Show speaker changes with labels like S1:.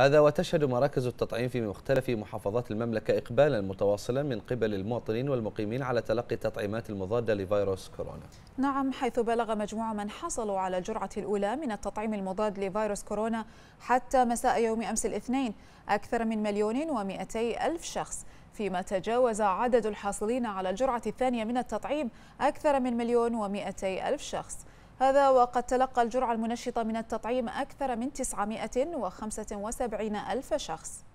S1: هذا وتشهد مراكز التطعيم في مختلف محافظات المملكة إقبالا متواصلا من قبل المواطنين
S2: والمقيمين على تلقي التطعيمات المضادة لفيروس كورونا
S3: نعم حيث بلغ مجموع من حصلوا على الجرعة الأولى من التطعيم المضاد لفيروس كورونا حتى مساء يوم أمس الاثنين أكثر من مليون ومئتي ألف شخص فيما تجاوز عدد الحاصلين على الجرعة الثانية من التطعيم أكثر من مليون ومئتي ألف شخص هذا وقد تلقى الجرعة المنشطة من التطعيم أكثر من 975 ألف
S4: شخص